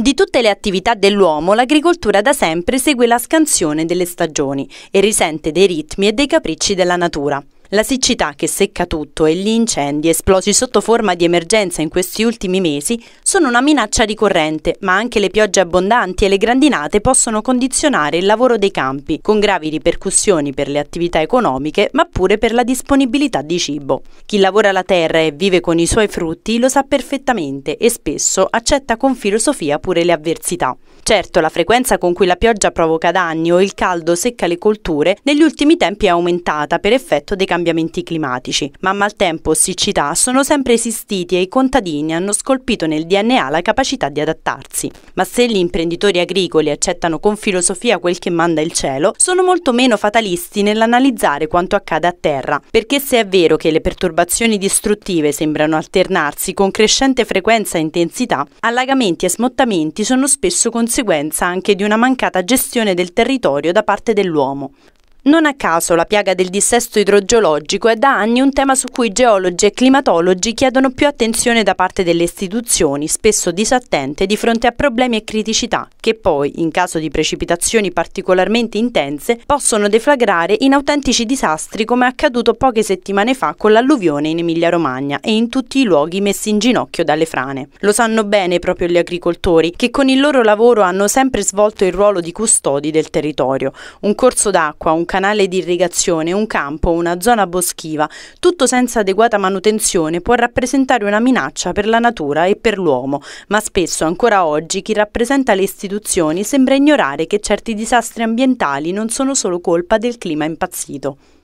Di tutte le attività dell'uomo, l'agricoltura da sempre segue la scansione delle stagioni e risente dei ritmi e dei capricci della natura. La siccità che secca tutto e gli incendi esplosi sotto forma di emergenza in questi ultimi mesi sono una minaccia ricorrente, ma anche le piogge abbondanti e le grandinate possono condizionare il lavoro dei campi, con gravi ripercussioni per le attività economiche, ma pure per la disponibilità di cibo. Chi lavora la terra e vive con i suoi frutti lo sa perfettamente e spesso accetta con filosofia pure le avversità. Certo, la frequenza con cui la pioggia provoca danni o il caldo secca le colture negli ultimi tempi è aumentata per effetto dei cambiamenti cambiamenti climatici, ma maltempo o siccità sono sempre esistiti e i contadini hanno scolpito nel DNA la capacità di adattarsi. Ma se gli imprenditori agricoli accettano con filosofia quel che manda il cielo, sono molto meno fatalisti nell'analizzare quanto accade a terra, perché se è vero che le perturbazioni distruttive sembrano alternarsi con crescente frequenza e intensità, allagamenti e smottamenti sono spesso conseguenza anche di una mancata gestione del territorio da parte dell'uomo. Non a caso la piaga del dissesto idrogeologico è da anni un tema su cui geologi e climatologi chiedono più attenzione da parte delle istituzioni, spesso disattente di fronte a problemi e criticità che poi, in caso di precipitazioni particolarmente intense, possono deflagrare in autentici disastri come è accaduto poche settimane fa con l'alluvione in Emilia-Romagna e in tutti i luoghi messi in ginocchio dalle frane. Lo sanno bene proprio gli agricoltori che con il loro lavoro hanno sempre svolto il ruolo di custodi del territorio. Un corso d'acqua, un canale di irrigazione, un campo, una zona boschiva, tutto senza adeguata manutenzione può rappresentare una minaccia per la natura e per l'uomo, ma spesso ancora oggi chi rappresenta le istituzioni sembra ignorare che certi disastri ambientali non sono solo colpa del clima impazzito.